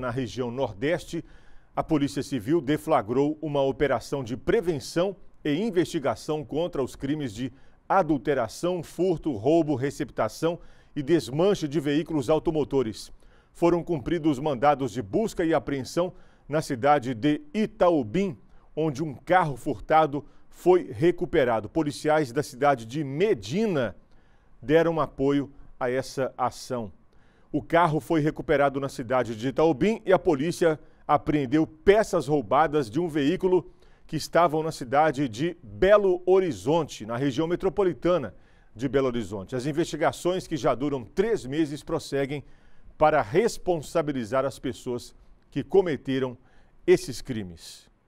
Na região Nordeste, a Polícia Civil deflagrou uma operação de prevenção e investigação contra os crimes de adulteração, furto, roubo, receptação e desmanche de veículos automotores. Foram cumpridos mandados de busca e apreensão na cidade de Itaubim, onde um carro furtado foi recuperado. Policiais da cidade de Medina deram apoio a essa ação. O carro foi recuperado na cidade de Itaubim e a polícia apreendeu peças roubadas de um veículo que estavam na cidade de Belo Horizonte, na região metropolitana de Belo Horizonte. As investigações, que já duram três meses, prosseguem para responsabilizar as pessoas que cometeram esses crimes.